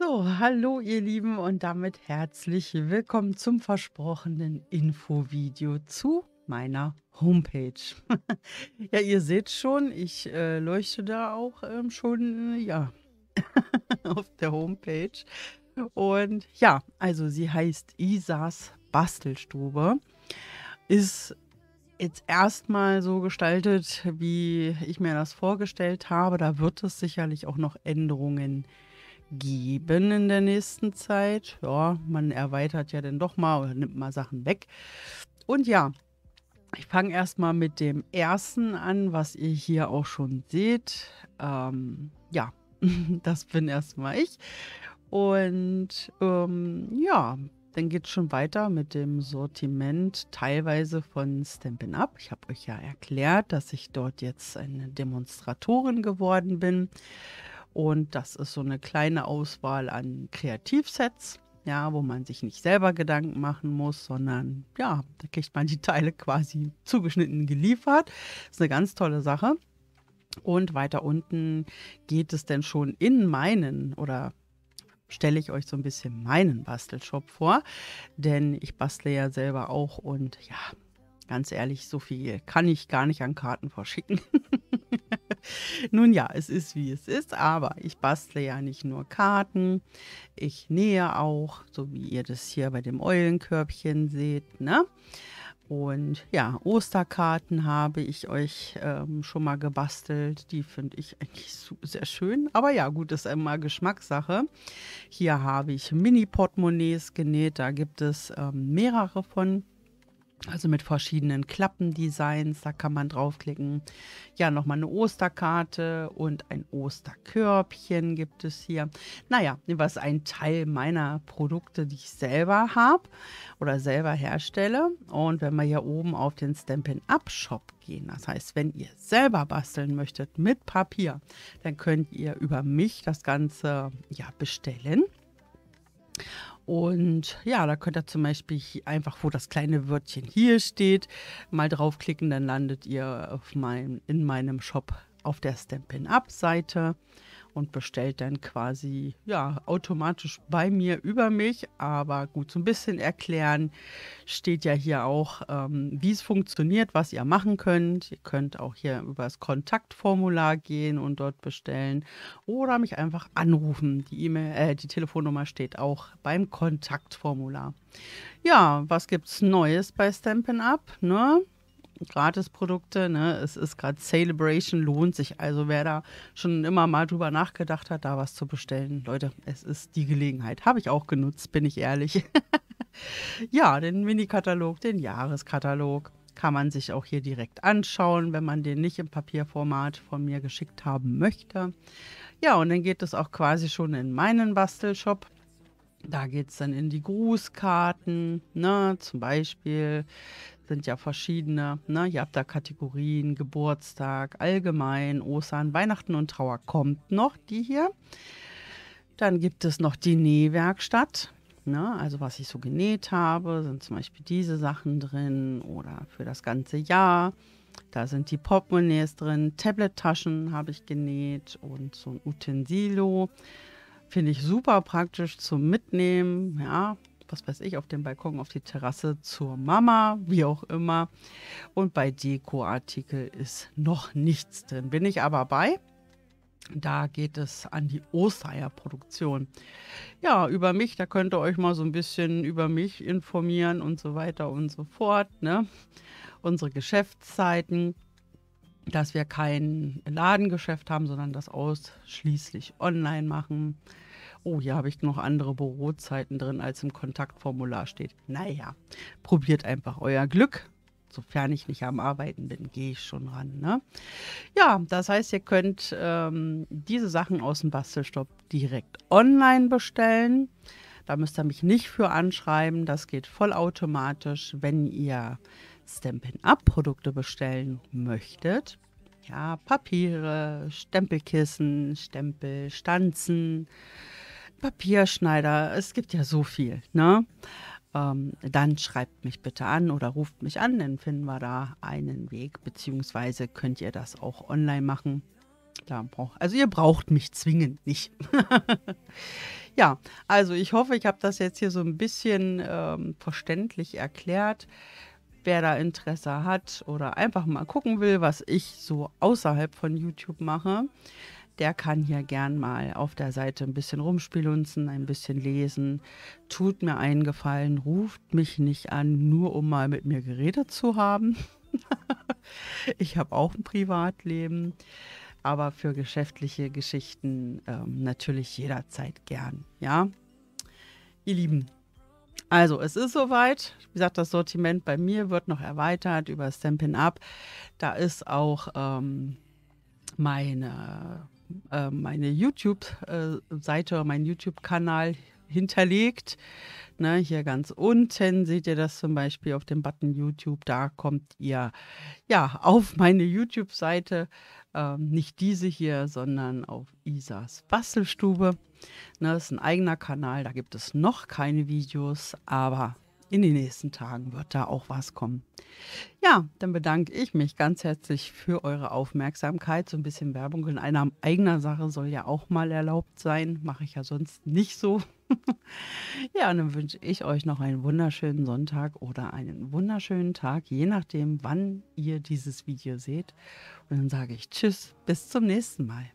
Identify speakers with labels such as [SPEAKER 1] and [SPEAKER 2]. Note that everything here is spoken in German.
[SPEAKER 1] So, hallo ihr Lieben und damit herzlich willkommen zum versprochenen Infovideo zu meiner Homepage. ja, ihr seht schon, ich äh, leuchte da auch ähm, schon, äh, ja, auf der Homepage. Und ja, also sie heißt Isas Bastelstube. Ist jetzt erstmal so gestaltet, wie ich mir das vorgestellt habe. Da wird es sicherlich auch noch Änderungen geben geben in der nächsten Zeit. Ja, man erweitert ja dann doch mal oder nimmt mal Sachen weg. Und ja, ich fange erstmal mit dem ersten an, was ihr hier auch schon seht. Ähm, ja, das bin erstmal ich. Und ähm, ja, dann geht es schon weiter mit dem Sortiment teilweise von Stampin' Up. Ich habe euch ja erklärt, dass ich dort jetzt eine Demonstratorin geworden bin. Und das ist so eine kleine Auswahl an Kreativsets, ja, wo man sich nicht selber Gedanken machen muss, sondern ja, da kriegt man die Teile quasi zugeschnitten geliefert. Ist eine ganz tolle Sache. Und weiter unten geht es dann schon in meinen oder stelle ich euch so ein bisschen meinen Bastelshop vor, denn ich bastle ja selber auch und ja, ganz ehrlich, so viel kann ich gar nicht an Karten verschicken. Nun ja, es ist wie es ist, aber ich bastle ja nicht nur Karten, ich nähe auch, so wie ihr das hier bei dem Eulenkörbchen seht, ne? Und ja, Osterkarten habe ich euch ähm, schon mal gebastelt. Die finde ich eigentlich so, sehr schön. Aber ja, gut, ist einmal Geschmackssache. Hier habe ich Mini-Portemonnaies genäht. Da gibt es ähm, mehrere von. Also mit verschiedenen Klappendesigns, da kann man draufklicken. Ja, nochmal eine Osterkarte und ein Osterkörbchen gibt es hier. Naja, was ein Teil meiner Produkte, die ich selber habe oder selber herstelle. Und wenn wir hier oben auf den Stampin' Up Shop gehen, das heißt, wenn ihr selber basteln möchtet mit Papier, dann könnt ihr über mich das Ganze ja bestellen. Und ja, da könnt ihr zum Beispiel einfach, wo das kleine Wörtchen hier steht, mal draufklicken, dann landet ihr mein, in meinem Shop auf der Stampin'-Up-Seite und bestellt dann quasi ja automatisch bei mir über mich. Aber gut, so ein bisschen erklären steht ja hier auch, ähm, wie es funktioniert, was ihr machen könnt. Ihr könnt auch hier über das Kontaktformular gehen und dort bestellen oder mich einfach anrufen. Die E-Mail, äh, die Telefonnummer steht auch beim Kontaktformular. Ja, was gibt's Neues bei Stampin' Up? Ne? Gratisprodukte. Ne? Es ist gerade Celebration, lohnt sich. Also wer da schon immer mal drüber nachgedacht hat, da was zu bestellen, Leute, es ist die Gelegenheit. Habe ich auch genutzt, bin ich ehrlich. ja, den Mini-Katalog, den Jahreskatalog kann man sich auch hier direkt anschauen, wenn man den nicht im Papierformat von mir geschickt haben möchte. Ja, und dann geht es auch quasi schon in meinen Bastelshop. Da geht es dann in die Grußkarten, ne? zum Beispiel sind ja verschiedene. Ne? Ihr habt da Kategorien, Geburtstag, allgemein, Ostern, Weihnachten und Trauer kommt noch, die hier. Dann gibt es noch die Nähwerkstatt. Ne? Also was ich so genäht habe, sind zum Beispiel diese Sachen drin oder für das ganze Jahr. Da sind die Portemonnaies drin, Tablettaschen habe ich genäht und so ein Utensilo. Finde ich super praktisch zum Mitnehmen. Ja, was weiß ich, auf den Balkon, auf die Terrasse zur Mama, wie auch immer. Und bei Dekoartikel ist noch nichts drin. Bin ich aber bei. Da geht es an die Osterier-Produktion. Ja, über mich, da könnt ihr euch mal so ein bisschen über mich informieren und so weiter und so fort. Ne? Unsere Geschäftszeiten, dass wir kein Ladengeschäft haben, sondern das ausschließlich online machen oh, hier habe ich noch andere Bürozeiten drin, als im Kontaktformular steht. Naja, probiert einfach euer Glück. Sofern ich nicht am Arbeiten bin, gehe ich schon ran. Ne? Ja, das heißt, ihr könnt ähm, diese Sachen aus dem Bastelstopp direkt online bestellen. Da müsst ihr mich nicht für anschreiben. Das geht vollautomatisch, wenn ihr Stampin'-Up-Produkte bestellen möchtet. Ja, Papiere, Stempelkissen, Stempel, Stanzen, Papierschneider, es gibt ja so viel. Ne? Ähm, dann schreibt mich bitte an oder ruft mich an, dann finden wir da einen Weg, beziehungsweise könnt ihr das auch online machen. also ihr braucht mich zwingend nicht. ja, also ich hoffe, ich habe das jetzt hier so ein bisschen ähm, verständlich erklärt. Wer da Interesse hat oder einfach mal gucken will, was ich so außerhalb von YouTube mache, der kann hier gern mal auf der Seite ein bisschen rumspielunzen, ein bisschen lesen. Tut mir einen Gefallen, ruft mich nicht an, nur um mal mit mir geredet zu haben. ich habe auch ein Privatleben, aber für geschäftliche Geschichten ähm, natürlich jederzeit gern. Ja, ihr Lieben. Also, es ist soweit. Wie gesagt, das Sortiment bei mir wird noch erweitert über Stampin' Up. Da ist auch ähm, meine äh, meine YouTube-Seite, oder meinen YouTube-Kanal hinterlegt. Ne, hier ganz unten seht ihr das zum Beispiel auf dem Button YouTube. Da kommt ihr ja auf meine YouTube-Seite. Ähm, nicht diese hier, sondern auf Isas Bastelstube. Ne, das ist ein eigener Kanal, da gibt es noch keine Videos, aber in den nächsten Tagen wird da auch was kommen. Ja, dann bedanke ich mich ganz herzlich für eure Aufmerksamkeit. So ein bisschen Werbung in einer eigener Sache soll ja auch mal erlaubt sein. Mache ich ja sonst nicht so. ja, und dann wünsche ich euch noch einen wunderschönen Sonntag oder einen wunderschönen Tag, je nachdem, wann ihr dieses Video seht. Und dann sage ich Tschüss, bis zum nächsten Mal.